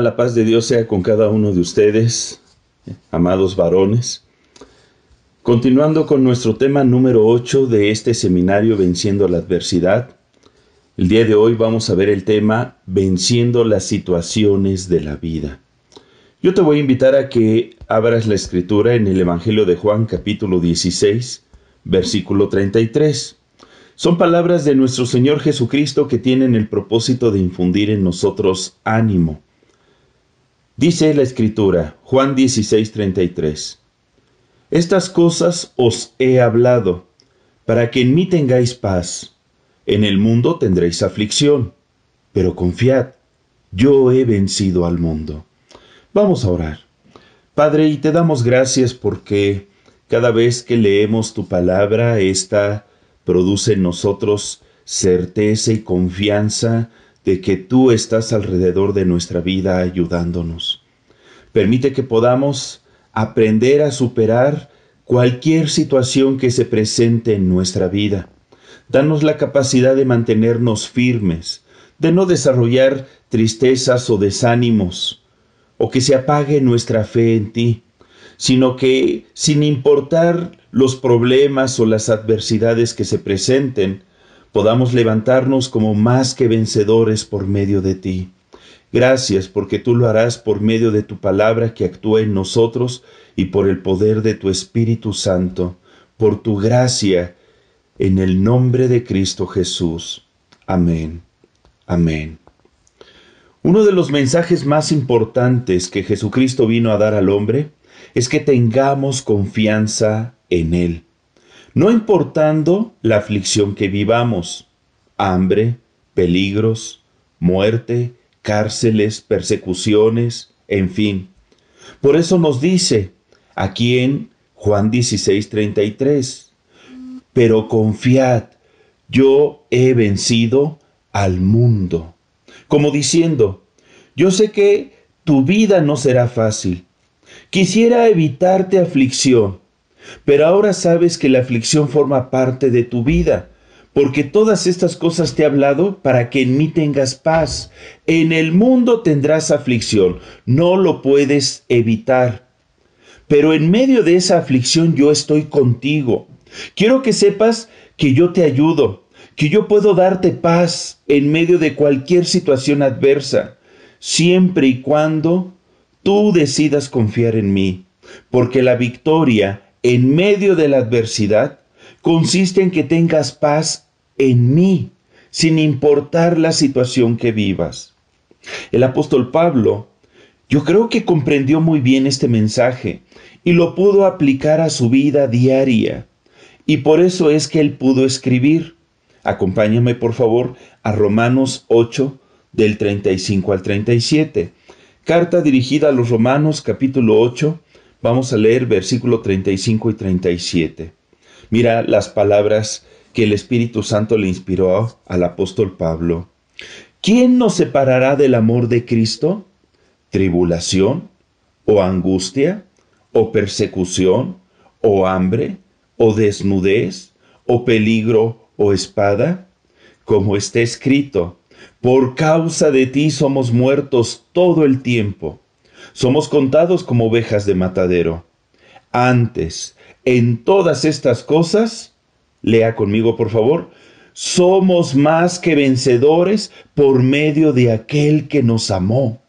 la paz de Dios sea con cada uno de ustedes, amados varones. Continuando con nuestro tema número 8 de este seminario Venciendo la adversidad, el día de hoy vamos a ver el tema Venciendo las situaciones de la vida. Yo te voy a invitar a que abras la escritura en el Evangelio de Juan capítulo 16, versículo 33. Son palabras de nuestro Señor Jesucristo que tienen el propósito de infundir en nosotros ánimo Dice la escritura, Juan 16:33, Estas cosas os he hablado, para que en mí tengáis paz. En el mundo tendréis aflicción, pero confiad, yo he vencido al mundo. Vamos a orar. Padre, y te damos gracias porque cada vez que leemos tu palabra, esta produce en nosotros certeza y confianza de que tú estás alrededor de nuestra vida ayudándonos. Permite que podamos aprender a superar cualquier situación que se presente en nuestra vida. Danos la capacidad de mantenernos firmes, de no desarrollar tristezas o desánimos, o que se apague nuestra fe en ti, sino que, sin importar los problemas o las adversidades que se presenten, podamos levantarnos como más que vencedores por medio de ti. Gracias porque tú lo harás por medio de tu palabra que actúa en nosotros y por el poder de tu Espíritu Santo, por tu gracia, en el nombre de Cristo Jesús. Amén. Amén. Uno de los mensajes más importantes que Jesucristo vino a dar al hombre es que tengamos confianza en Él no importando la aflicción que vivamos, hambre, peligros, muerte, cárceles, persecuciones, en fin. Por eso nos dice aquí en Juan 16, pero confiad, yo he vencido al mundo. Como diciendo, yo sé que tu vida no será fácil. Quisiera evitarte aflicción, pero ahora sabes que la aflicción forma parte de tu vida, porque todas estas cosas te he hablado para que en mí tengas paz. En el mundo tendrás aflicción, no lo puedes evitar. Pero en medio de esa aflicción yo estoy contigo. Quiero que sepas que yo te ayudo, que yo puedo darte paz en medio de cualquier situación adversa, siempre y cuando tú decidas confiar en mí, porque la victoria en medio de la adversidad consiste en que tengas paz en mí, sin importar la situación que vivas. El apóstol Pablo, yo creo que comprendió muy bien este mensaje y lo pudo aplicar a su vida diaria. Y por eso es que él pudo escribir. Acompáñame por favor a Romanos 8 del 35 al 37. Carta dirigida a los Romanos capítulo 8 Vamos a leer versículo 35 y 37. Mira las palabras que el Espíritu Santo le inspiró al apóstol Pablo. ¿Quién nos separará del amor de Cristo? ¿Tribulación? ¿O angustia? ¿O persecución? ¿O hambre? ¿O desnudez? ¿O peligro? ¿O espada? Como está escrito, por causa de ti somos muertos todo el tiempo somos contados como ovejas de matadero. Antes, en todas estas cosas, lea conmigo por favor, somos más que vencedores por medio de aquel que nos amó.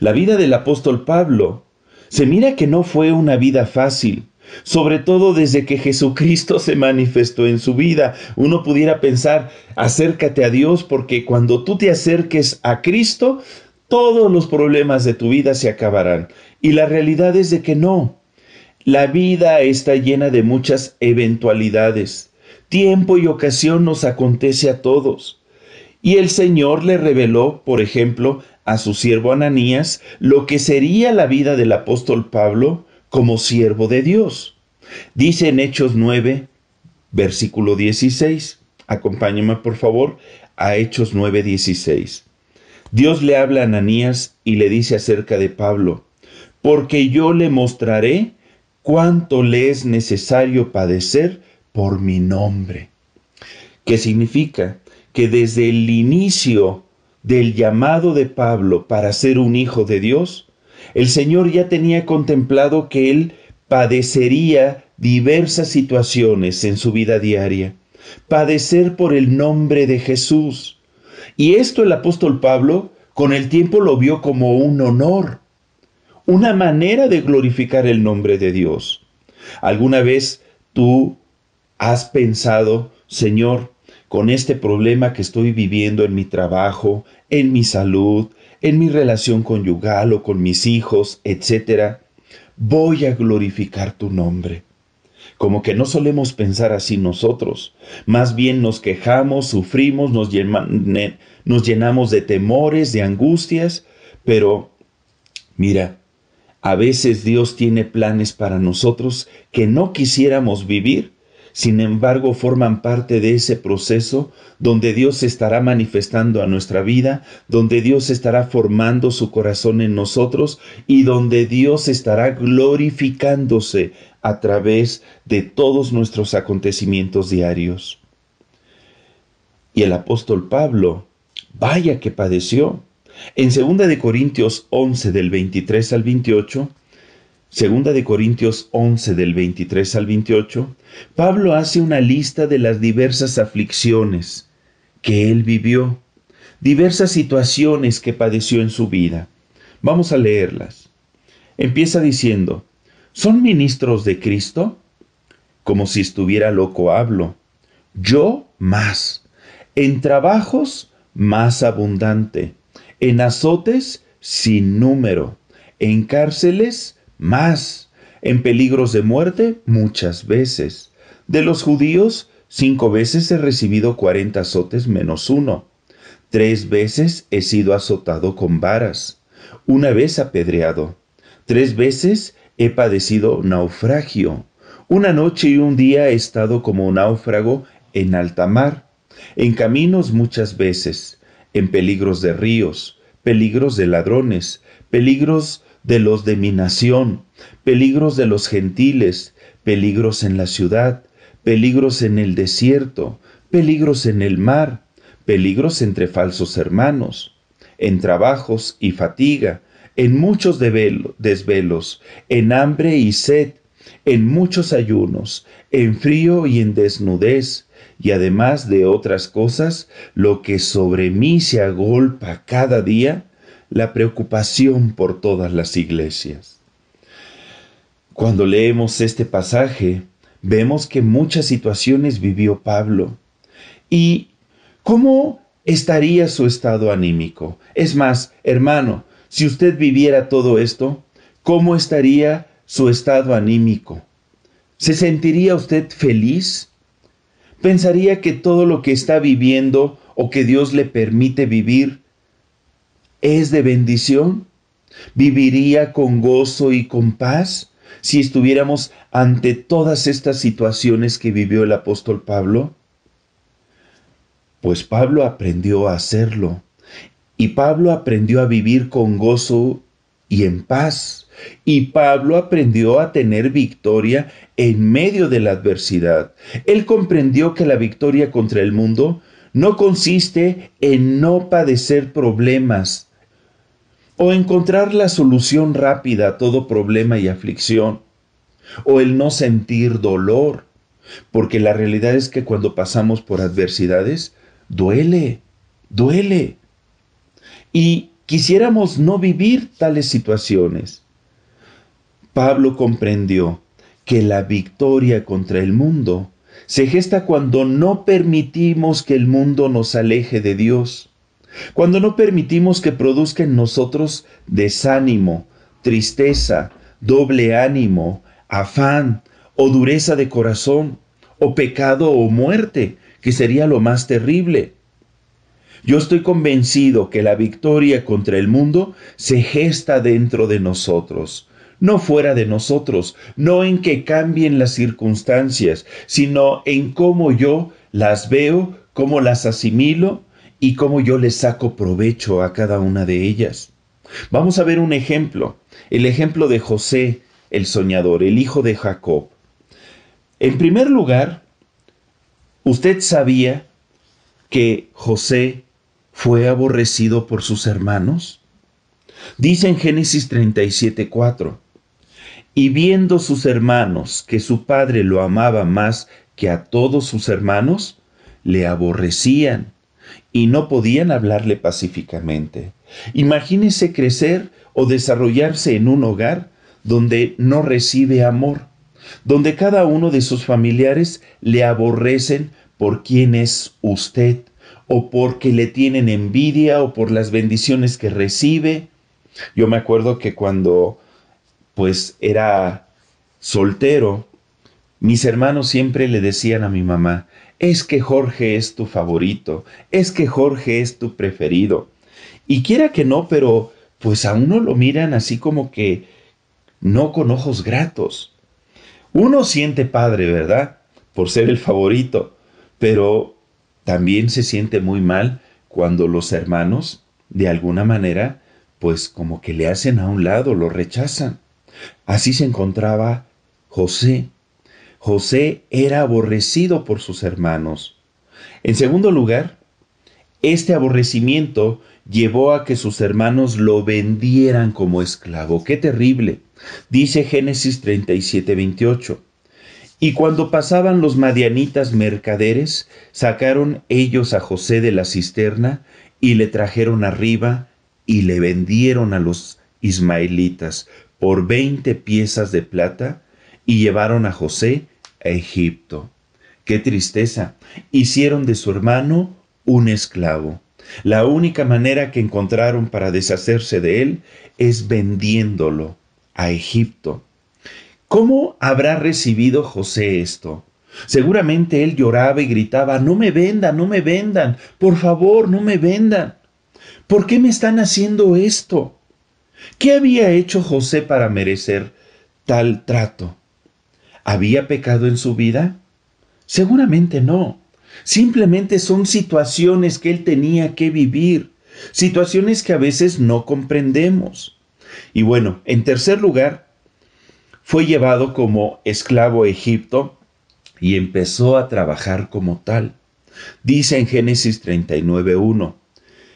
La vida del apóstol Pablo se mira que no fue una vida fácil, sobre todo desde que Jesucristo se manifestó en su vida. Uno pudiera pensar, acércate a Dios porque cuando tú te acerques a Cristo, todos los problemas de tu vida se acabarán. Y la realidad es de que no. La vida está llena de muchas eventualidades. Tiempo y ocasión nos acontece a todos. Y el Señor le reveló, por ejemplo, a su siervo Ananías lo que sería la vida del apóstol Pablo como siervo de Dios. Dice en Hechos 9, versículo 16. Acompáñame por favor a Hechos 9, 16. Dios le habla a Ananías y le dice acerca de Pablo, porque yo le mostraré cuánto le es necesario padecer por mi nombre. ¿Qué significa? Que desde el inicio del llamado de Pablo para ser un hijo de Dios, el Señor ya tenía contemplado que él padecería diversas situaciones en su vida diaria. Padecer por el nombre de Jesús y esto el apóstol Pablo con el tiempo lo vio como un honor, una manera de glorificar el nombre de Dios. ¿Alguna vez tú has pensado, Señor, con este problema que estoy viviendo en mi trabajo, en mi salud, en mi relación conyugal o con mis hijos, etcétera, voy a glorificar tu nombre. Como que no solemos pensar así nosotros. Más bien nos quejamos, sufrimos, nos, llenamos de temores, de angustias, pero mira, a veces Dios tiene planes para nosotros que no quisiéramos vivir, sin embargo forman parte de ese proceso donde Dios estará manifestando a nuestra vida, donde Dios estará formando su corazón en nosotros y donde Dios estará glorificándose a través de todos nuestros acontecimientos diarios. Y el apóstol Pablo, vaya que padeció. En 2 de Corintios 11 del 23 al 28, 2 de Corintios 11 del 23 al 28, Pablo hace una lista de las diversas aflicciones que él vivió, diversas situaciones que padeció en su vida. Vamos a leerlas. Empieza diciendo, ¿Son ministros de Cristo? Como si estuviera loco hablo. Yo más. En trabajos más abundante. En azotes sin número. En cárceles más. En peligros de muerte muchas veces. De los judíos cinco veces he recibido cuarenta azotes menos uno. Tres veces he sido azotado con varas. Una vez apedreado. Tres veces He padecido naufragio. Una noche y un día he estado como náufrago en alta mar, en caminos muchas veces, en peligros de ríos, peligros de ladrones, peligros de los de mi nación, peligros de los gentiles, peligros en la ciudad, peligros en el desierto, peligros en el mar, peligros entre falsos hermanos, en trabajos y fatiga, en muchos desvelos, en hambre y sed, en muchos ayunos, en frío y en desnudez, y además de otras cosas, lo que sobre mí se agolpa cada día, la preocupación por todas las iglesias. Cuando leemos este pasaje, vemos que muchas situaciones vivió Pablo. ¿Y cómo estaría su estado anímico? Es más, hermano, si usted viviera todo esto, ¿cómo estaría su estado anímico? ¿Se sentiría usted feliz? ¿Pensaría que todo lo que está viviendo o que Dios le permite vivir es de bendición? ¿Viviría con gozo y con paz si estuviéramos ante todas estas situaciones que vivió el apóstol Pablo? Pues Pablo aprendió a hacerlo. Y Pablo aprendió a vivir con gozo y en paz. Y Pablo aprendió a tener victoria en medio de la adversidad. Él comprendió que la victoria contra el mundo no consiste en no padecer problemas o encontrar la solución rápida a todo problema y aflicción o el no sentir dolor, porque la realidad es que cuando pasamos por adversidades, duele, duele. Y quisiéramos no vivir tales situaciones. Pablo comprendió que la victoria contra el mundo se gesta cuando no permitimos que el mundo nos aleje de Dios, cuando no permitimos que produzca en nosotros desánimo, tristeza, doble ánimo, afán o dureza de corazón, o pecado o muerte, que sería lo más terrible. Yo estoy convencido que la victoria contra el mundo se gesta dentro de nosotros, no fuera de nosotros, no en que cambien las circunstancias, sino en cómo yo las veo, cómo las asimilo y cómo yo les saco provecho a cada una de ellas. Vamos a ver un ejemplo, el ejemplo de José, el soñador, el hijo de Jacob. En primer lugar, usted sabía que José fue aborrecido por sus hermanos? Dice en Génesis 37:4, y viendo sus hermanos que su padre lo amaba más que a todos sus hermanos, le aborrecían y no podían hablarle pacíficamente. Imagínese crecer o desarrollarse en un hogar donde no recibe amor, donde cada uno de sus familiares le aborrecen por quien es usted o porque le tienen envidia o por las bendiciones que recibe. Yo me acuerdo que cuando pues era soltero, mis hermanos siempre le decían a mi mamá, es que Jorge es tu favorito, es que Jorge es tu preferido. Y quiera que no, pero pues a uno lo miran así como que no con ojos gratos. Uno siente padre, ¿verdad? Por ser el favorito, pero también se siente muy mal cuando los hermanos, de alguna manera, pues como que le hacen a un lado, lo rechazan. Así se encontraba José. José era aborrecido por sus hermanos. En segundo lugar, este aborrecimiento llevó a que sus hermanos lo vendieran como esclavo. ¡Qué terrible! Dice Génesis 37, 28. Y cuando pasaban los madianitas mercaderes, sacaron ellos a José de la cisterna y le trajeron arriba y le vendieron a los ismaelitas por veinte piezas de plata y llevaron a José a Egipto. ¡Qué tristeza! Hicieron de su hermano un esclavo. La única manera que encontraron para deshacerse de él es vendiéndolo a Egipto. ¿Cómo habrá recibido José esto? Seguramente él lloraba y gritaba, no me vendan, no me vendan, por favor, no me vendan. ¿Por qué me están haciendo esto? ¿Qué había hecho José para merecer tal trato? ¿Había pecado en su vida? Seguramente no. Simplemente son situaciones que él tenía que vivir, situaciones que a veces no comprendemos. Y bueno, en tercer lugar, fue llevado como esclavo a Egipto y empezó a trabajar como tal. Dice en Génesis 39.1,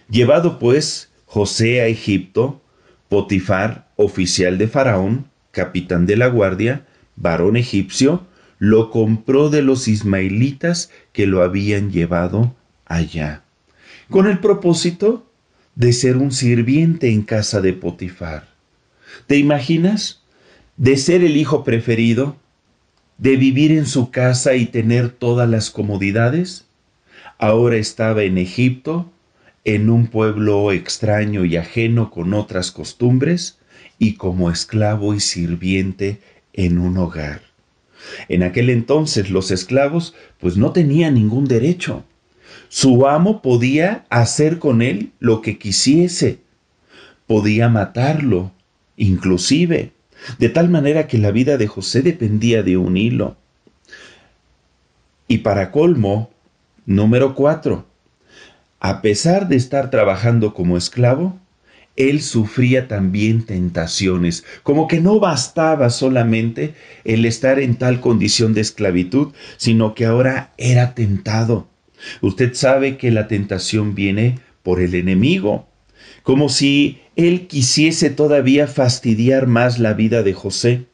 llevado pues José a Egipto, Potifar, oficial de Faraón, capitán de la guardia, varón egipcio, lo compró de los ismaelitas que lo habían llevado allá, con el propósito de ser un sirviente en casa de Potifar. ¿Te imaginas? de ser el hijo preferido, de vivir en su casa y tener todas las comodidades, ahora estaba en Egipto, en un pueblo extraño y ajeno con otras costumbres, y como esclavo y sirviente en un hogar. En aquel entonces los esclavos pues no tenían ningún derecho. Su amo podía hacer con él lo que quisiese, podía matarlo, inclusive de tal manera que la vida de José dependía de un hilo. Y para colmo, número cuatro, a pesar de estar trabajando como esclavo, él sufría también tentaciones, como que no bastaba solamente el estar en tal condición de esclavitud, sino que ahora era tentado. Usted sabe que la tentación viene por el enemigo como si él quisiese todavía fastidiar más la vida de José.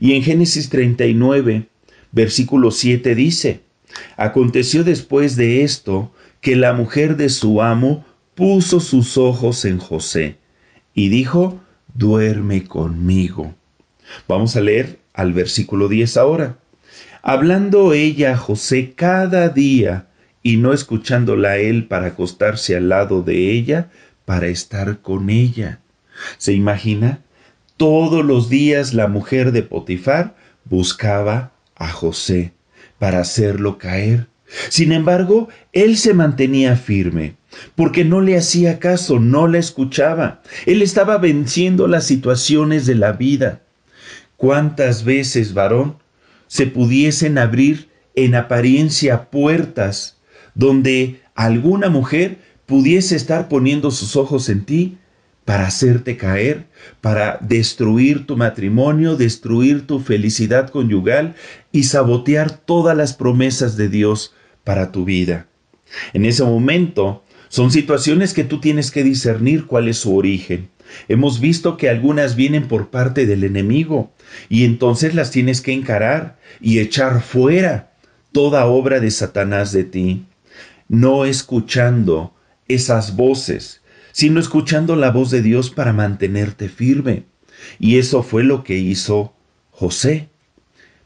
Y en Génesis 39, versículo 7 dice, Aconteció después de esto que la mujer de su amo puso sus ojos en José y dijo, duerme conmigo. Vamos a leer al versículo 10 ahora. Hablando ella a José cada día y no escuchándola a él para acostarse al lado de ella, para estar con ella. ¿Se imagina? Todos los días la mujer de Potifar buscaba a José para hacerlo caer. Sin embargo, él se mantenía firme, porque no le hacía caso, no la escuchaba. Él estaba venciendo las situaciones de la vida. ¿Cuántas veces, varón, se pudiesen abrir en apariencia puertas donde alguna mujer pudiese estar poniendo sus ojos en ti para hacerte caer, para destruir tu matrimonio, destruir tu felicidad conyugal y sabotear todas las promesas de Dios para tu vida. En ese momento son situaciones que tú tienes que discernir cuál es su origen. Hemos visto que algunas vienen por parte del enemigo y entonces las tienes que encarar y echar fuera toda obra de Satanás de ti, no escuchando esas voces, sino escuchando la voz de Dios para mantenerte firme. Y eso fue lo que hizo José,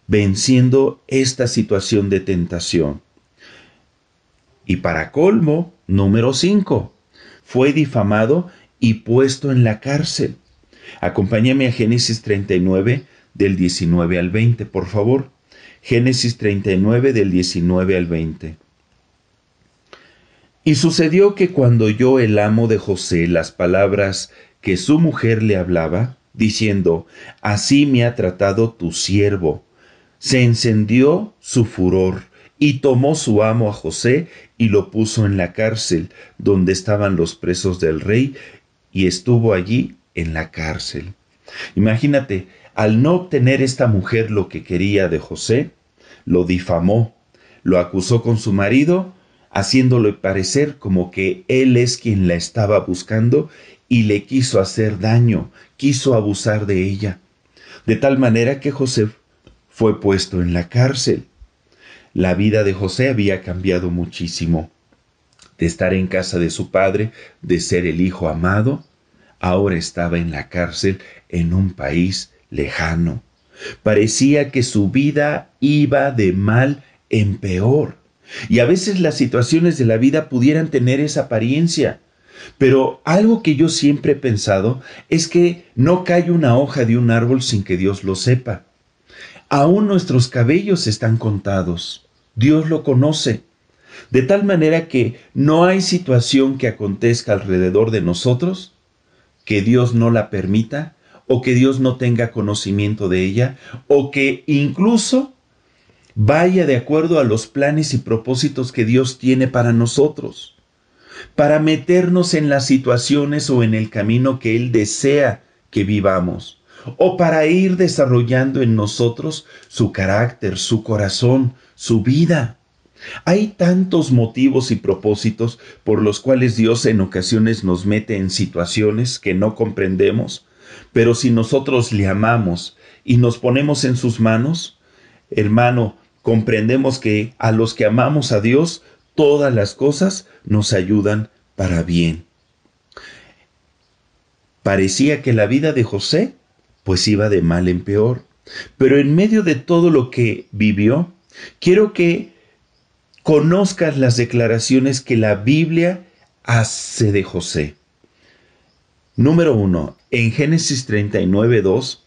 venciendo esta situación de tentación. Y para colmo, número 5, fue difamado y puesto en la cárcel. Acompáñame a Génesis 39 del 19 al 20, por favor. Génesis 39 del 19 al 20. Y sucedió que cuando oyó el amo de José las palabras que su mujer le hablaba, diciendo, Así me ha tratado tu siervo, se encendió su furor y tomó su amo a José y lo puso en la cárcel donde estaban los presos del rey y estuvo allí en la cárcel. Imagínate, al no obtener esta mujer lo que quería de José, lo difamó, lo acusó con su marido, haciéndole parecer como que él es quien la estaba buscando y le quiso hacer daño, quiso abusar de ella. De tal manera que José fue puesto en la cárcel. La vida de José había cambiado muchísimo. De estar en casa de su padre, de ser el hijo amado, ahora estaba en la cárcel en un país lejano. Parecía que su vida iba de mal en peor. Y a veces las situaciones de la vida pudieran tener esa apariencia. Pero algo que yo siempre he pensado es que no cae una hoja de un árbol sin que Dios lo sepa. Aún nuestros cabellos están contados. Dios lo conoce. De tal manera que no hay situación que acontezca alrededor de nosotros que Dios no la permita o que Dios no tenga conocimiento de ella o que incluso vaya de acuerdo a los planes y propósitos que Dios tiene para nosotros, para meternos en las situaciones o en el camino que Él desea que vivamos, o para ir desarrollando en nosotros su carácter, su corazón, su vida. Hay tantos motivos y propósitos por los cuales Dios en ocasiones nos mete en situaciones que no comprendemos, pero si nosotros le amamos y nos ponemos en sus manos, hermano, comprendemos que a los que amamos a Dios, todas las cosas nos ayudan para bien. Parecía que la vida de José pues iba de mal en peor, pero en medio de todo lo que vivió, quiero que conozcas las declaraciones que la Biblia hace de José. Número uno, En Génesis 39, 2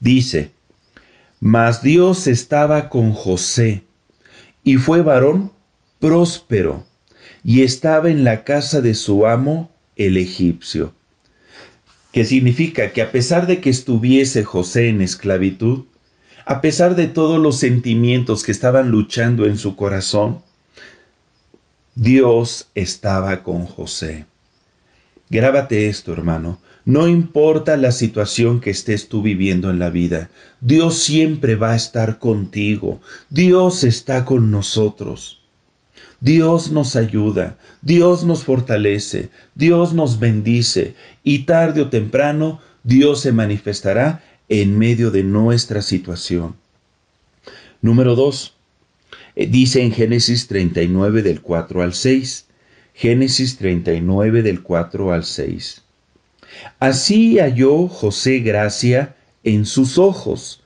dice, mas Dios estaba con José, y fue varón próspero, y estaba en la casa de su amo, el egipcio. Que significa que a pesar de que estuviese José en esclavitud, a pesar de todos los sentimientos que estaban luchando en su corazón, Dios estaba con José. Grábate esto, hermano. No importa la situación que estés tú viviendo en la vida, Dios siempre va a estar contigo. Dios está con nosotros. Dios nos ayuda, Dios nos fortalece, Dios nos bendice y tarde o temprano Dios se manifestará en medio de nuestra situación. Número 2. Eh, dice en Génesis 39 del 4 al 6. Génesis 39 del 4 al 6. Así halló José gracia en sus ojos,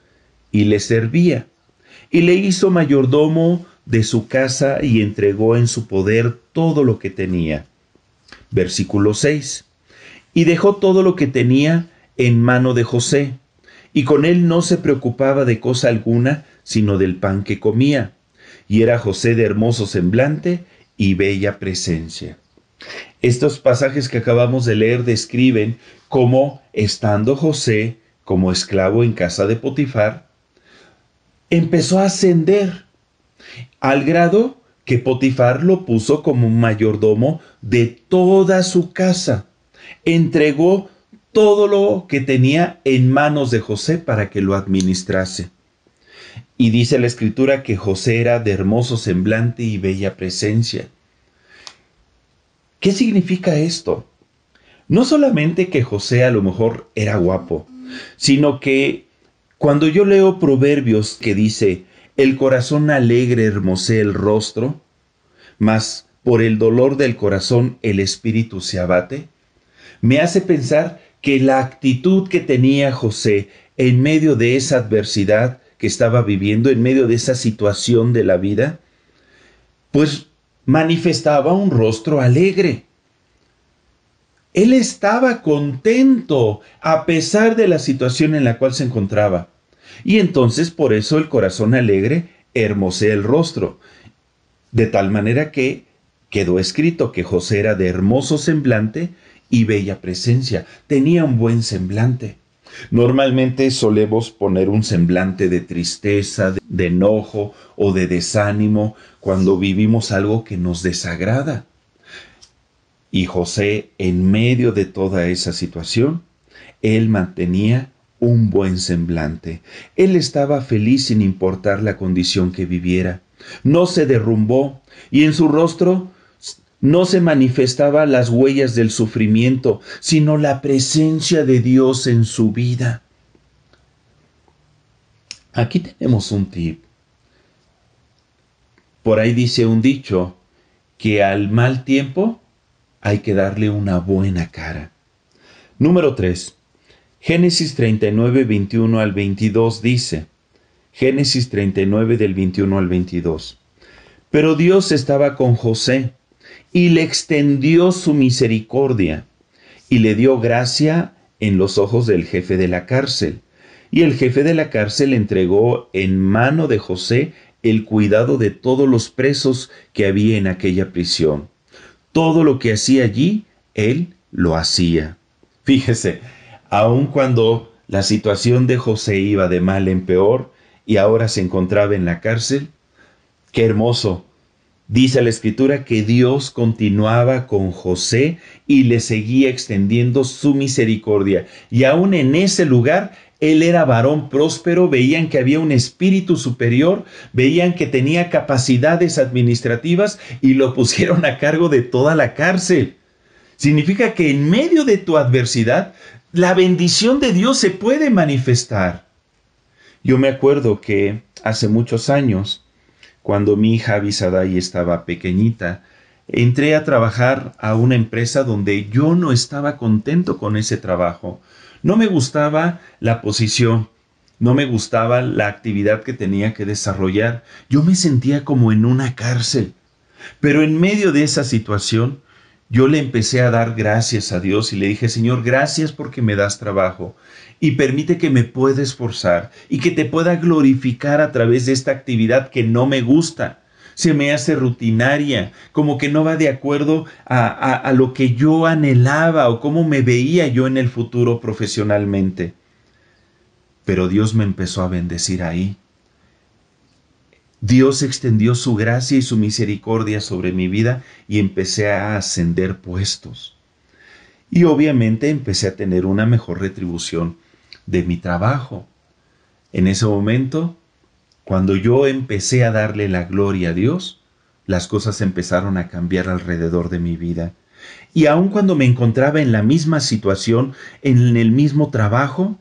y le servía, y le hizo mayordomo de su casa y entregó en su poder todo lo que tenía. Versículo 6. Y dejó todo lo que tenía en mano de José, y con él no se preocupaba de cosa alguna, sino del pan que comía. Y era José de hermoso semblante y bella presencia. Estos pasajes que acabamos de leer describen cómo, estando José como esclavo en casa de Potifar, empezó a ascender al grado que Potifar lo puso como un mayordomo de toda su casa. Entregó todo lo que tenía en manos de José para que lo administrase. Y dice la escritura que José era de hermoso semblante y bella presencia. ¿Qué significa esto? No solamente que José a lo mejor era guapo, sino que cuando yo leo proverbios que dice, el corazón alegre hermosea el rostro, mas por el dolor del corazón el espíritu se abate, me hace pensar que la actitud que tenía José en medio de esa adversidad que estaba viviendo, en medio de esa situación de la vida, pues manifestaba un rostro alegre. Él estaba contento a pesar de la situación en la cual se encontraba. Y entonces por eso el corazón alegre hermosea el rostro. De tal manera que quedó escrito que José era de hermoso semblante y bella presencia. Tenía un buen semblante. Normalmente solemos poner un semblante de tristeza, de enojo o de desánimo cuando vivimos algo que nos desagrada. Y José, en medio de toda esa situación, él mantenía un buen semblante. Él estaba feliz sin importar la condición que viviera. No se derrumbó y en su rostro no se manifestaba las huellas del sufrimiento, sino la presencia de Dios en su vida. Aquí tenemos un tip. Por ahí dice un dicho que al mal tiempo hay que darle una buena cara. Número 3. Génesis 39, 21 al 22 dice, Génesis 39 del 21 al 22. Pero Dios estaba con José y le extendió su misericordia y le dio gracia en los ojos del jefe de la cárcel. Y el jefe de la cárcel entregó en mano de José el cuidado de todos los presos que había en aquella prisión. Todo lo que hacía allí, él lo hacía. Fíjese, aun cuando la situación de José iba de mal en peor y ahora se encontraba en la cárcel, qué hermoso Dice la escritura que Dios continuaba con José y le seguía extendiendo su misericordia. Y aún en ese lugar, él era varón próspero, veían que había un espíritu superior, veían que tenía capacidades administrativas y lo pusieron a cargo de toda la cárcel. Significa que en medio de tu adversidad, la bendición de Dios se puede manifestar. Yo me acuerdo que hace muchos años, cuando mi hija y estaba pequeñita. Entré a trabajar a una empresa donde yo no estaba contento con ese trabajo. No me gustaba la posición, no me gustaba la actividad que tenía que desarrollar. Yo me sentía como en una cárcel. Pero en medio de esa situación, yo le empecé a dar gracias a Dios y le dije, Señor, gracias porque me das trabajo y permite que me pueda esforzar y que te pueda glorificar a través de esta actividad que no me gusta. Se me hace rutinaria, como que no va de acuerdo a, lo que yo anhelaba o cómo me veía yo en el futuro profesionalmente. Pero Dios me empezó a bendecir ahí. Dios extendió su gracia y su misericordia sobre mi vida y empecé a ascender puestos. Y obviamente empecé a tener una mejor retribución de mi trabajo. En ese momento, cuando yo empecé a darle la gloria a Dios, las cosas empezaron a cambiar alrededor de mi vida. Y aun cuando me encontraba en la misma situación, en el mismo trabajo,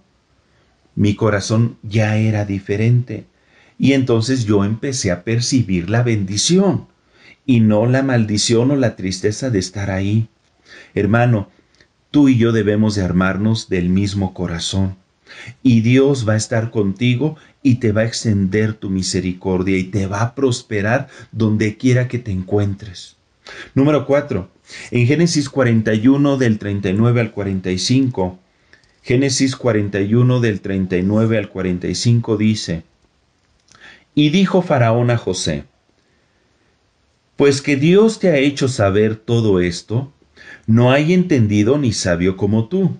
mi corazón ya era diferente. Y entonces yo empecé a percibir la bendición y no la maldición o la tristeza de estar ahí. Hermano, tú y yo debemos de armarnos del mismo corazón. Y Dios va a estar contigo y te va a extender tu misericordia y te va a prosperar donde quiera que te encuentres. Número 4. En Génesis 41 del 39 al 45, Génesis 41 del 39 al 45 dice, Y dijo Faraón a José, Pues que Dios te ha hecho saber todo esto, no hay entendido ni sabio como tú.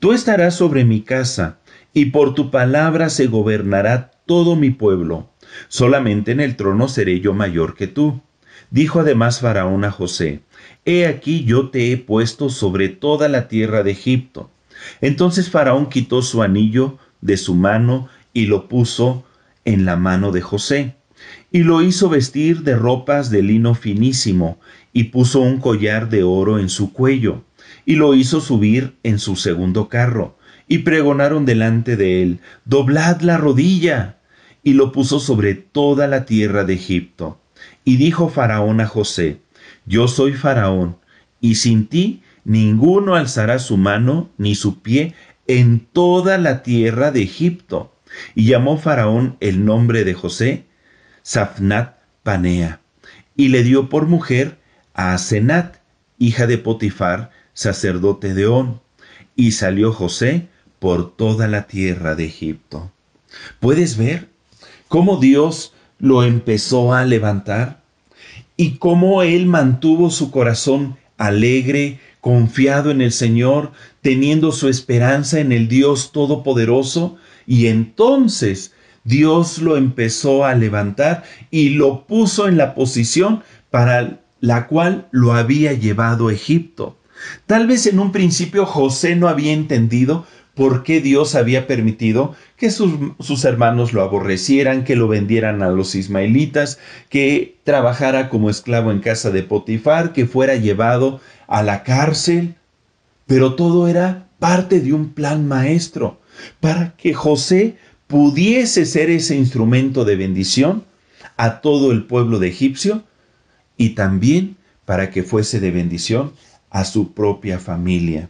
Tú estarás sobre mi casa, y por tu palabra se gobernará todo mi pueblo. Solamente en el trono seré yo mayor que tú. Dijo además Faraón a José, He aquí yo te he puesto sobre toda la tierra de Egipto. Entonces Faraón quitó su anillo de su mano y lo puso en la mano de José. Y lo hizo vestir de ropas de lino finísimo, y puso un collar de oro en su cuello, y lo hizo subir en su segundo carro, y pregonaron delante de él, Doblad la rodilla. Y lo puso sobre toda la tierra de Egipto. Y dijo Faraón a José, Yo soy Faraón, y sin ti ninguno alzará su mano ni su pie en toda la tierra de Egipto. Y llamó Faraón el nombre de José, Safnat Panea, y le dio por mujer a Asenat, hija de Potifar, sacerdote de On. Y salió José por toda la tierra de Egipto. ¿Puedes ver cómo Dios lo empezó a levantar? Y cómo él mantuvo su corazón alegre, confiado en el Señor, teniendo su esperanza en el Dios Todopoderoso, y entonces Dios lo empezó a levantar y lo puso en la posición para la cual lo había llevado Egipto. Tal vez en un principio José no había entendido por qué Dios había permitido que sus, sus, hermanos lo aborrecieran, que lo vendieran a los ismaelitas, que trabajara como esclavo en casa de Potifar, que fuera llevado a la cárcel. Pero todo era parte de un plan maestro para que José pudiese ser ese instrumento de bendición a todo el pueblo de Egipcio y también para que fuese de bendición a su propia familia.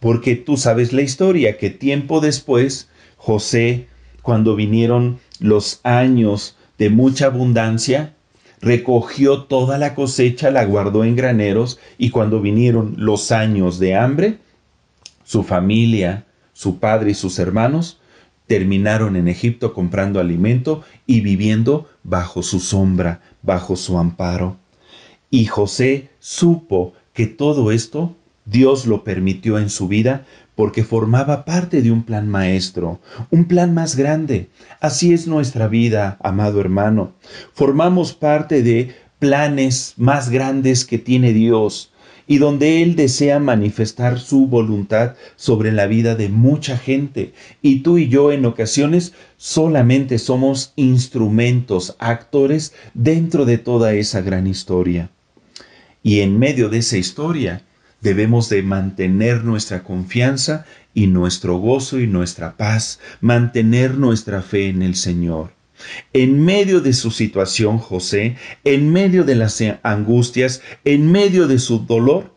Porque tú sabes la historia, que tiempo después, José, cuando vinieron los años de mucha abundancia, recogió toda la cosecha, la guardó en graneros, y cuando vinieron los años de hambre, su familia, su padre y sus hermanos terminaron en Egipto comprando alimento y viviendo bajo su sombra, bajo su amparo. Y José supo que todo esto Dios lo permitió en su vida porque formaba parte de un plan maestro, un plan más grande. Así es nuestra vida, amado hermano. Formamos parte de planes más grandes que tiene Dios y donde Él desea manifestar su voluntad sobre la vida de mucha gente. Y tú y yo en ocasiones solamente somos instrumentos, actores dentro de toda esa gran historia. Y en medio de esa historia, debemos de mantener nuestra confianza y nuestro gozo y nuestra paz, mantener nuestra fe en el Señor. En medio de su situación, José, en medio de las angustias, en medio de su dolor,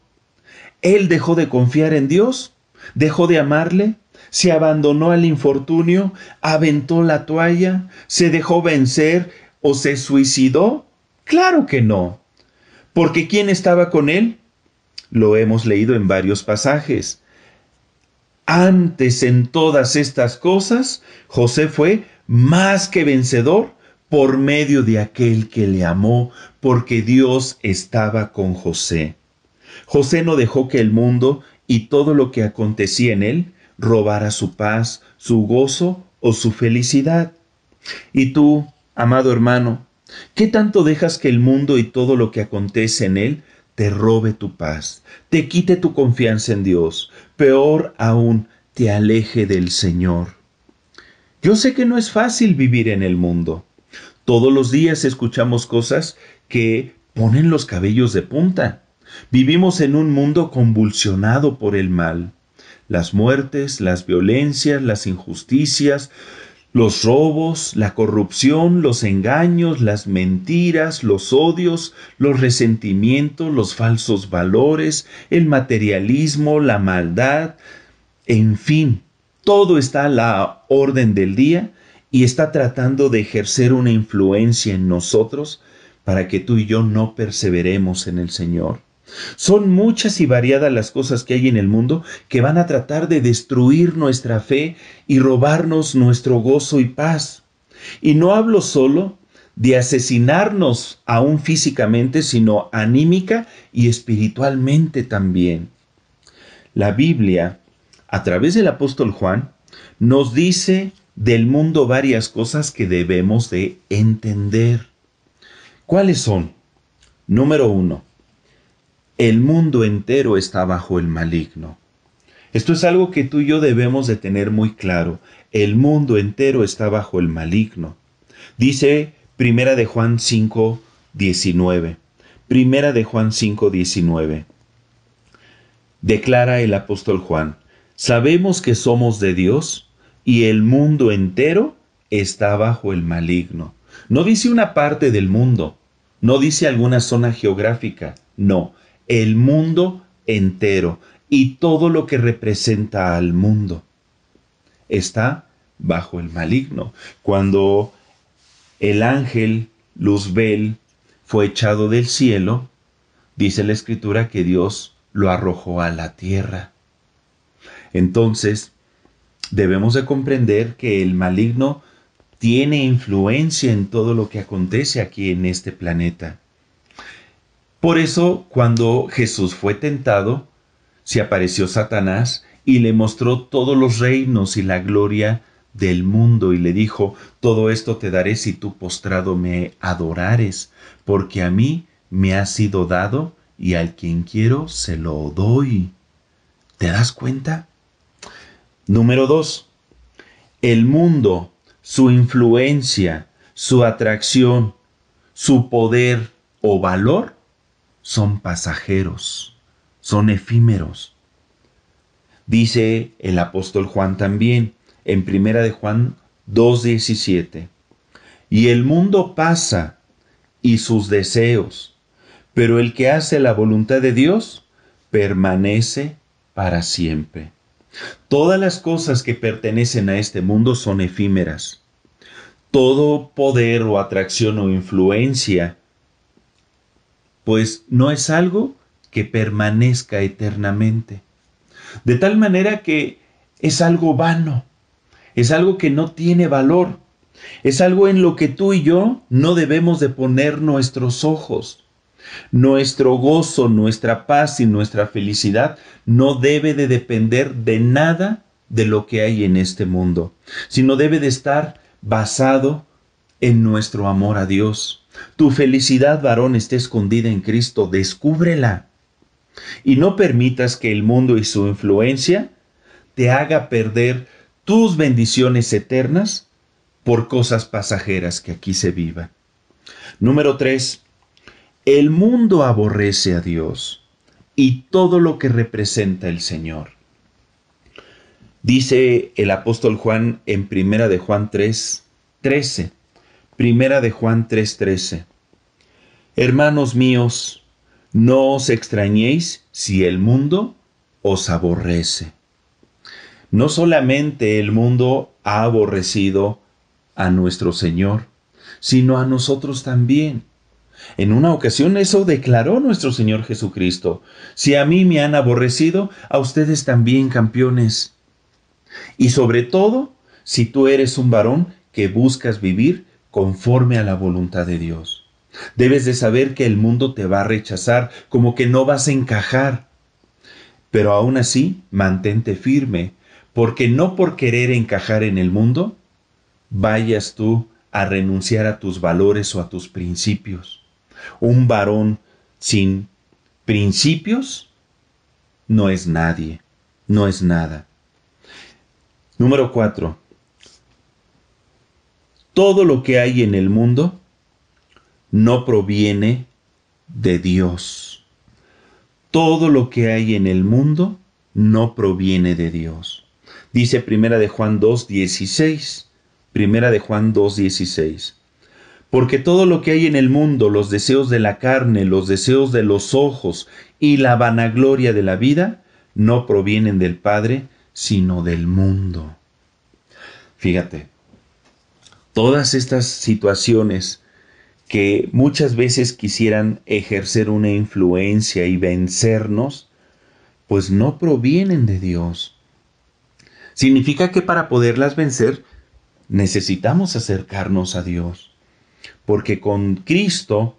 él dejó de confiar en Dios, dejó de amarle, se abandonó al infortunio, aventó la toalla, se dejó vencer o se suicidó. Claro que no, porque ¿quién estaba con él? Lo hemos leído en varios pasajes. Antes en todas estas cosas, José fue más que vencedor por medio de aquel que le amó, porque Dios estaba con José. José no dejó que el mundo y todo lo que acontecía en él robara su paz, su gozo o su felicidad. Y tú, amado hermano, ¿qué tanto dejas que el mundo y todo lo que acontece en él te robe tu paz, te quite tu confianza en Dios, peor aún, te aleje del Señor. Yo sé que no es fácil vivir en el mundo. Todos los días escuchamos cosas que ponen los cabellos de punta. Vivimos en un mundo convulsionado por el mal. Las muertes, las violencias, las injusticias, los robos, la corrupción, los engaños, las mentiras, los odios, los resentimientos, los falsos valores, el materialismo, la maldad, en fin, todo está a la orden del día y está tratando de ejercer una influencia en nosotros para que tú y yo no perseveremos en el Señor. Son muchas y variadas las cosas que hay en el mundo que van a tratar de destruir nuestra fe y robarnos nuestro gozo y paz. Y no hablo solo de asesinarnos aún físicamente, sino anímica y espiritualmente también. La Biblia, a través del apóstol Juan, nos dice del mundo varias cosas que debemos de entender. ¿Cuáles son? Número uno, el mundo entero está bajo el maligno. Esto es algo que tú y yo debemos de tener muy claro. El mundo entero está bajo el maligno. Dice Primera de Juan 5, 19. Primera de Juan 5, 19. Declara el apóstol Juan, sabemos que somos de Dios y el mundo entero está bajo el maligno. No dice una parte del mundo, no dice alguna zona geográfica, no, el mundo entero y todo lo que representa al mundo. Está bajo el maligno. Cuando el ángel Luzbel fue echado del cielo, dice la escritura que Dios lo arrojó a la tierra. Entonces, debemos de comprender que el maligno tiene influencia en todo lo que acontece aquí en este planeta. Por eso, cuando Jesús fue tentado, se apareció Satanás y le mostró todos los reinos y la gloria del mundo y le dijo, todo esto te daré si tú postrado me adorares, porque a mí me ha sido dado y al quien quiero se lo doy. ¿Te das cuenta? Número 2. El mundo, su influencia, su atracción, su poder o valor son pasajeros, son efímeros. Dice el apóstol Juan también en Primera de Juan 2:17. Y el mundo pasa y sus deseos, pero el que hace la voluntad de Dios permanece para siempre. Todas las cosas que pertenecen a este mundo son efímeras. Todo poder o atracción o influencia pues no es algo que permanezca eternamente. De tal manera que es algo vano, es algo que no tiene valor, es algo en lo que tú y yo no debemos de poner nuestros ojos. Nuestro gozo, nuestra paz y nuestra felicidad no debe de depender de nada de lo que hay en este mundo, sino debe de estar basado en nuestro amor a Dios, tu felicidad, varón, está escondida en Cristo. Descúbrela. Y no permitas que el mundo y su influencia te haga perder tus bendiciones eternas por cosas pasajeras que aquí se vivan. Número 3. El mundo aborrece a Dios y todo lo que representa el Señor. Dice el apóstol Juan en primera de Juan 3, 13. Primera de Juan 3:13. Hermanos míos, no os extrañéis si el mundo os aborrece. No solamente el mundo ha aborrecido a nuestro Señor, sino a nosotros también. En una ocasión eso declaró nuestro Señor Jesucristo. Si a mí me han aborrecido, a ustedes también, campeones. Y sobre todo, si tú eres un varón que buscas vivir conforme a la voluntad de Dios. Debes de saber que el mundo te va a rechazar, como que no vas a encajar. Pero aún así, mantente firme, porque no por querer encajar en el mundo, vayas tú a renunciar a tus valores o a tus principios. Un varón sin principios no es nadie, no es nada. Número 4 todo lo que hay en el mundo no proviene de Dios. Todo lo que hay en el mundo no proviene de Dios. Dice Primera de Juan 2:16. Primera de Juan 2:16. Porque todo lo que hay en el mundo, los deseos de la carne, los deseos de los ojos y la vanagloria de la vida, no provienen del Padre, sino del mundo. Fíjate, todas estas situaciones que muchas veces quisieran ejercer una influencia y vencernos, pues no provienen de Dios. Significa que para poderlas vencer necesitamos acercarnos a Dios, porque con Cristo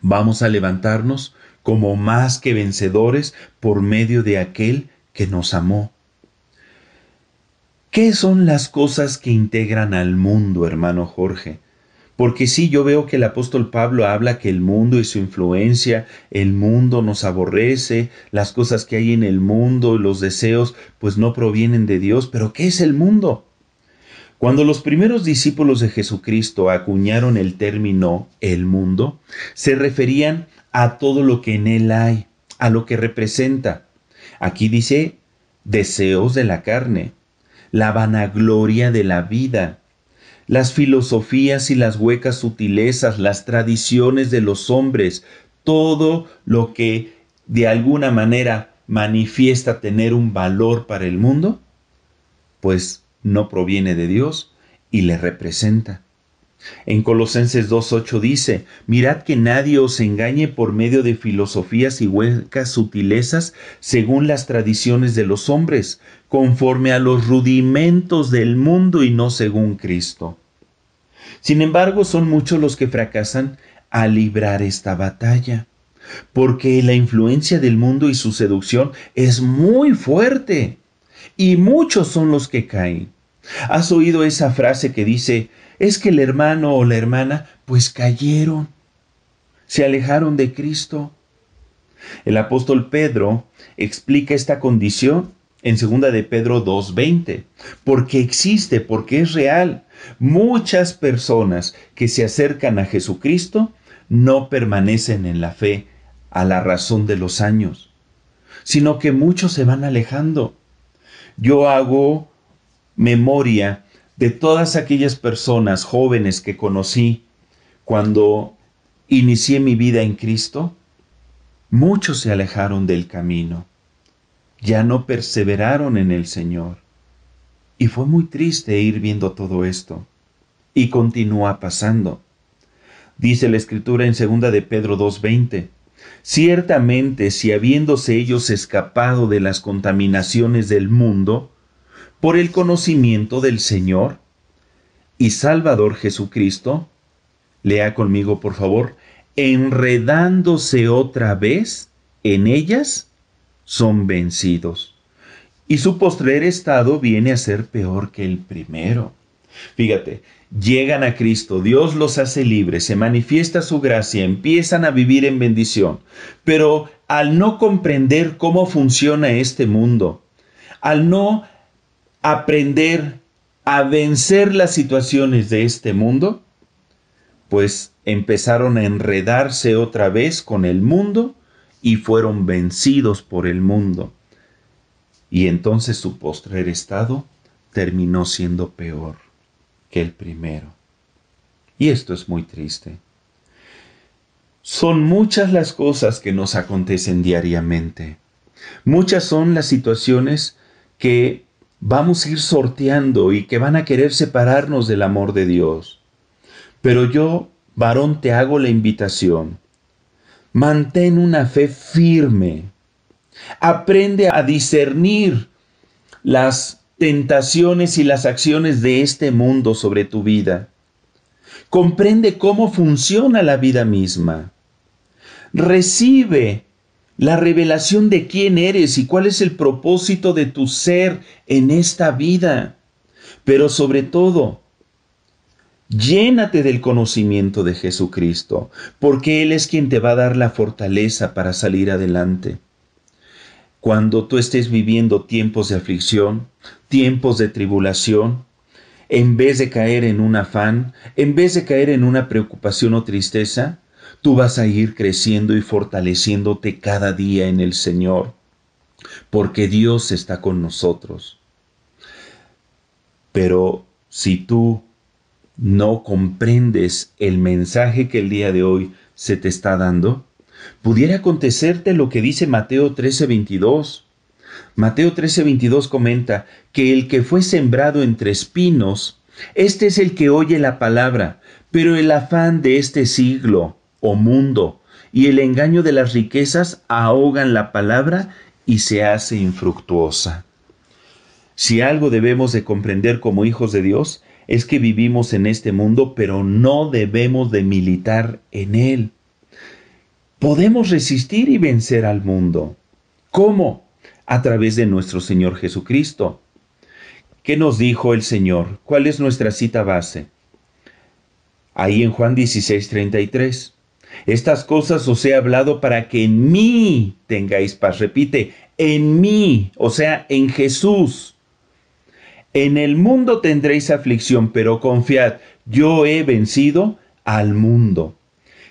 vamos a levantarnos como más que vencedores por medio de aquel que nos amó. ¿Qué son las cosas que integran al mundo, hermano Jorge? Porque sí, yo veo que el apóstol Pablo habla que el mundo y su influencia, el mundo nos aborrece, las cosas que hay en el mundo, los deseos, pues no provienen de Dios. Pero ¿qué es el mundo? Cuando los primeros discípulos de Jesucristo acuñaron el término el mundo, se referían a todo lo que en él hay, a lo que representa. Aquí dice deseos de la carne, la vanagloria de la vida, las filosofías y las huecas sutilezas, las tradiciones de los hombres, todo lo que de alguna manera manifiesta tener un valor para el mundo, pues no proviene de Dios y le representa. En Colosenses 2.8 dice, mirad que nadie os engañe por medio de filosofías y huecas sutilezas según las tradiciones de los hombres, conforme a los rudimentos del mundo y no según Cristo. Sin embargo, son muchos los que fracasan a librar esta batalla, porque la influencia del mundo y su seducción es muy fuerte, y muchos son los que caen. ¿Has oído esa frase que dice, es que el hermano o la hermana pues cayeron, se alejaron de Cristo. El apóstol Pedro explica esta condición en 2 de Pedro 2.20, porque existe, porque es real. Muchas personas que se acercan a Jesucristo no permanecen en la fe a la razón de los años, sino que muchos se van alejando. Yo hago memoria de todas aquellas personas jóvenes que conocí cuando inicié mi vida en Cristo, muchos se alejaron del camino, ya no perseveraron en el Señor. Y fue muy triste ir viendo todo esto. Y continúa pasando. Dice la escritura en segunda de Pedro 2:20, ciertamente si habiéndose ellos escapado de las contaminaciones del mundo, por el conocimiento del Señor y Salvador Jesucristo, lea conmigo por favor, enredándose otra vez en ellas, son vencidos. Y su postrer estado viene a ser peor que el primero. Fíjate, llegan a Cristo, Dios los hace libres, se manifiesta su gracia, empiezan a vivir en bendición, pero al no comprender cómo funciona este mundo, al no aprender a vencer las situaciones de este mundo, pues empezaron a enredarse otra vez con el mundo y fueron vencidos por el mundo. Y entonces su postrer estado terminó siendo peor que el primero. Y esto es muy triste. Son muchas las cosas que nos acontecen diariamente. Muchas son las situaciones que vamos a ir sorteando y que van a querer separarnos del amor de Dios. Pero yo, varón, te hago la invitación. Mantén una fe firme. Aprende a discernir las tentaciones y las acciones de este mundo sobre tu vida. Comprende cómo funciona la vida misma. Recibe la revelación de quién eres y cuál es el propósito de tu ser en esta vida. Pero sobre todo, llénate del conocimiento de Jesucristo, porque Él es quien te va a dar la fortaleza para salir adelante. Cuando tú estés viviendo tiempos de aflicción, tiempos de tribulación, en vez de caer en un afán, en vez de caer en una preocupación o tristeza, Tú vas a ir creciendo y fortaleciéndote cada día en el Señor, porque Dios está con nosotros. Pero si tú no comprendes el mensaje que el día de hoy se te está dando, pudiera acontecerte lo que dice Mateo 13:22. Mateo 13:22 comenta que el que fue sembrado entre espinos, este es el que oye la palabra, pero el afán de este siglo, o mundo, y el engaño de las riquezas ahogan la palabra y se hace infructuosa. Si algo debemos de comprender como hijos de Dios, es que vivimos en este mundo, pero no debemos de militar en él. Podemos resistir y vencer al mundo. ¿Cómo? A través de nuestro Señor Jesucristo. ¿Qué nos dijo el Señor? ¿Cuál es nuestra cita base? Ahí en Juan 16, 33. Estas cosas os he hablado para que en mí tengáis paz. Repite, en mí, o sea, en Jesús. En el mundo tendréis aflicción, pero confiad, yo he vencido al mundo.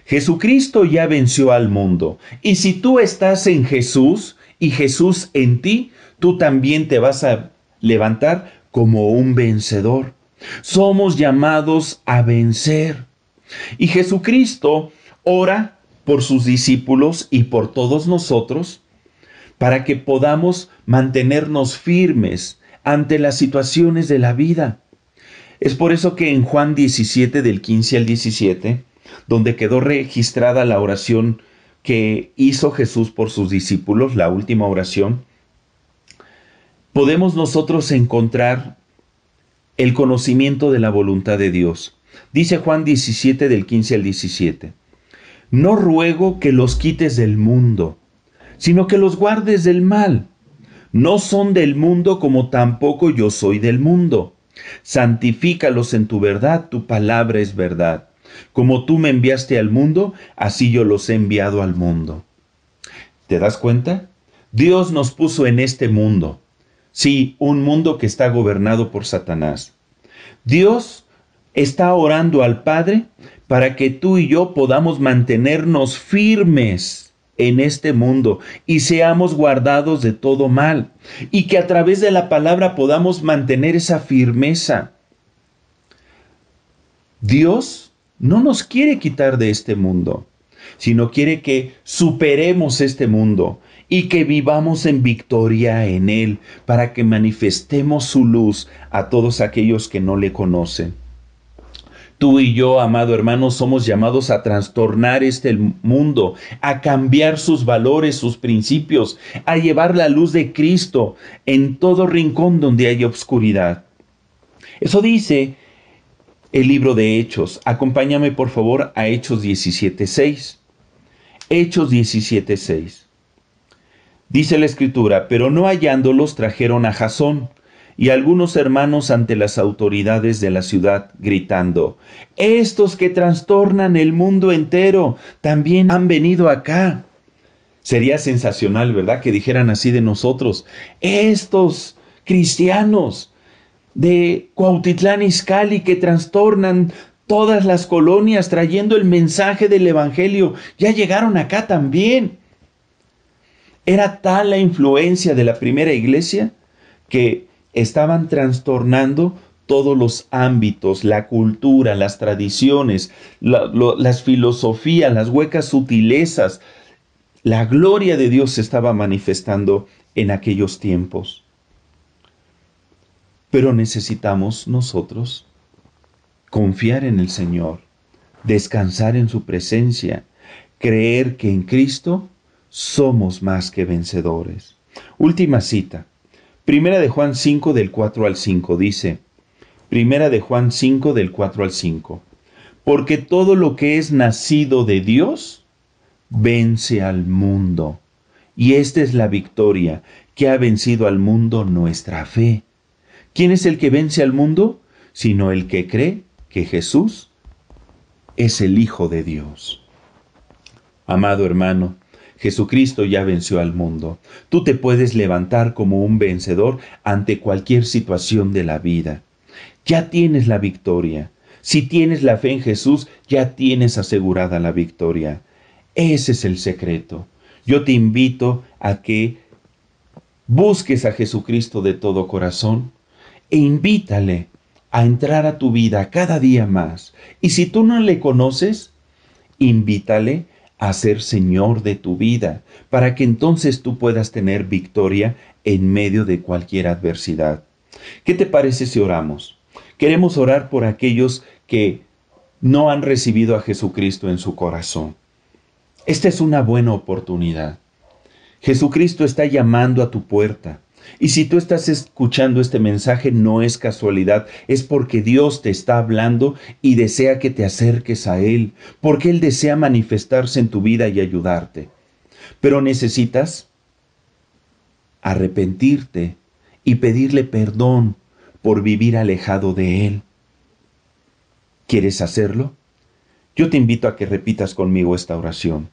Jesucristo ya venció al mundo. Y si tú estás en Jesús y Jesús en ti, tú también te vas a levantar como un vencedor. Somos llamados a vencer. Y Jesucristo ora por sus discípulos y por todos nosotros para que podamos mantenernos firmes ante las situaciones de la vida. Es por eso que en Juan 17 del 15 al 17, donde quedó registrada la oración que hizo Jesús por sus discípulos, la última oración, podemos nosotros encontrar el conocimiento de la voluntad de Dios. Dice Juan 17 del 15 al 17 no ruego que los quites del mundo, sino que los guardes del mal. No son del mundo como tampoco yo soy del mundo. Santifícalos en tu verdad, tu palabra es verdad. Como tú me enviaste al mundo, así yo los he enviado al mundo. ¿Te das cuenta? Dios nos puso en este mundo. Sí, un mundo que está gobernado por Satanás. Dios está orando al Padre para que tú y yo podamos mantenernos firmes en este mundo y seamos guardados de todo mal y que a través de la palabra podamos mantener esa firmeza. Dios no nos quiere quitar de este mundo, sino quiere que superemos este mundo y que vivamos en victoria en Él para que manifestemos su luz a todos aquellos que no le conocen. Tú y yo, amado hermano, somos llamados a trastornar este mundo, a cambiar sus valores, sus principios, a llevar la luz de Cristo en todo rincón donde hay oscuridad. Eso dice el libro de Hechos. Acompáñame por favor a Hechos 17.6. Hechos 17.6. Dice la escritura, pero no hallándolos trajeron a Jasón y algunos hermanos ante las autoridades de la ciudad gritando, estos que trastornan el mundo entero también han venido acá. Sería sensacional, ¿verdad? Que dijeran así de nosotros, estos cristianos de Cuautitlán Izcalli que trastornan todas las colonias trayendo el mensaje del Evangelio, ya llegaron acá también. Era tal la influencia de la primera iglesia que estaban trastornando todos los ámbitos, la cultura, las tradiciones, las filosofías, las huecas sutilezas. La gloria de Dios se estaba manifestando en aquellos tiempos. Pero necesitamos nosotros confiar en el Señor, descansar en su presencia, creer que en Cristo somos más que vencedores. Última cita, Primera de Juan 5 del 4 al 5 dice, Primera de Juan 5 del 4 al 5, porque todo lo que es nacido de Dios vence al mundo. Y esta es la victoria que ha vencido al mundo nuestra fe. ¿Quién es el que vence al mundo? Sino el que cree que Jesús es el Hijo de Dios. Amado hermano, Jesucristo ya venció al mundo. Tú te puedes levantar como un vencedor ante cualquier situación de la vida. Ya tienes la victoria. Si tienes la fe en Jesús, ya tienes asegurada la victoria. Ese es el secreto. Yo te invito a que busques a Jesucristo de todo corazón e invítale a entrar a tu vida cada día más. Y si tú no le conoces, invítale a ser Señor de tu vida, para que entonces tú puedas tener victoria en medio de cualquier adversidad. ¿Qué te parece si oramos? Queremos orar por aquellos que no han recibido a Jesucristo en su corazón. Esta es una buena oportunidad. Jesucristo está llamando a tu puerta. Y si tú estás escuchando este mensaje, no es casualidad, es porque Dios te está hablando y desea que te acerques a Él, porque Él desea manifestarse en tu vida y ayudarte. Pero necesitas arrepentirte y pedirle perdón por vivir alejado de Él. ¿Quieres hacerlo? Yo te invito a que repitas conmigo esta oración.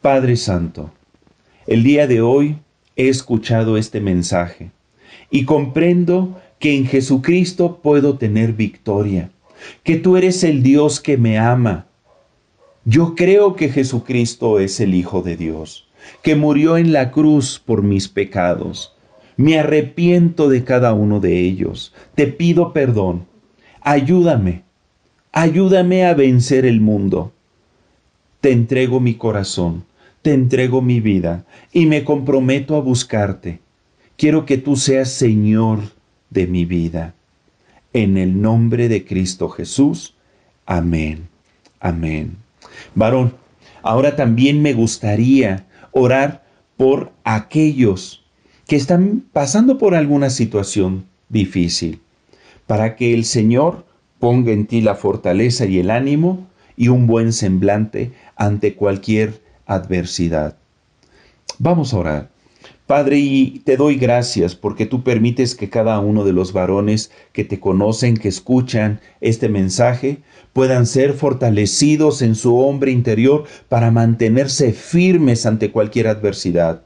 Padre Santo, el día de hoy he escuchado este mensaje y comprendo que en Jesucristo puedo tener victoria, que tú eres el Dios que me ama. Yo creo que Jesucristo es el Hijo de Dios, que murió en la cruz por mis pecados. Me arrepiento de cada uno de ellos. Te pido perdón. Ayúdame. Ayúdame a vencer el mundo. Te entrego mi corazón te entrego mi vida y me comprometo a buscarte. Quiero que tú seas Señor de mi vida. En el nombre de Cristo Jesús. Amén. Amén. Varón, ahora también me gustaría orar por aquellos que están pasando por alguna situación difícil, para que el Señor ponga en ti la fortaleza y el ánimo y un buen semblante ante cualquier adversidad. Vamos a orar. Padre, y te doy gracias porque tú permites que cada uno de los varones que te conocen, que escuchan este mensaje, puedan ser fortalecidos en su hombre interior para mantenerse firmes ante cualquier adversidad.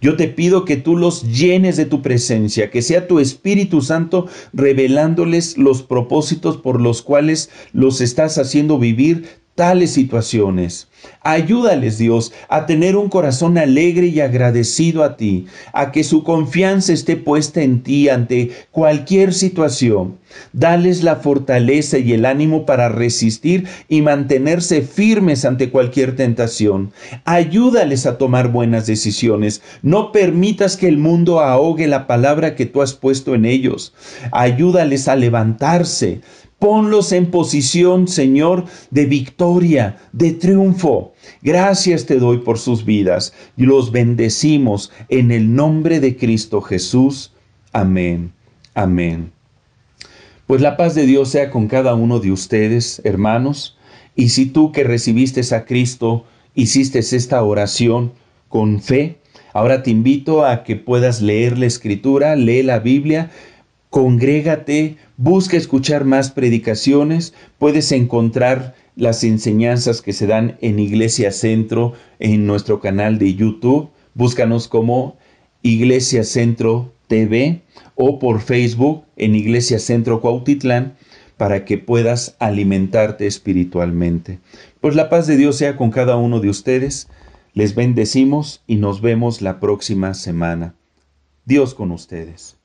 Yo te pido que tú los llenes de tu presencia, que sea tu Espíritu Santo revelándoles los propósitos por los cuales los estás haciendo vivir tales situaciones. Ayúdales, Dios, a tener un corazón alegre y agradecido a ti, a que su confianza esté puesta en ti ante cualquier situación. Dales la fortaleza y el ánimo para resistir y mantenerse firmes ante cualquier tentación. Ayúdales a tomar buenas decisiones. No permitas que el mundo ahogue la palabra que tú has puesto en ellos. Ayúdales a levantarse, Ponlos en posición, Señor, de victoria, de triunfo. Gracias te doy por sus vidas y los bendecimos en el nombre de Cristo Jesús. Amén. Amén. Pues la paz de Dios sea con cada uno de ustedes, hermanos. Y si tú que recibiste a Cristo, hiciste esta oración con fe, ahora te invito a que puedas leer la escritura, lee la Biblia congrégate, busca escuchar más predicaciones, puedes encontrar las enseñanzas que se dan en Iglesia Centro en nuestro canal de YouTube, búscanos como Iglesia Centro TV o por Facebook en Iglesia Centro Cuautitlán para que puedas alimentarte espiritualmente. Pues la paz de Dios sea con cada uno de ustedes. Les bendecimos y nos vemos la próxima semana. Dios con ustedes.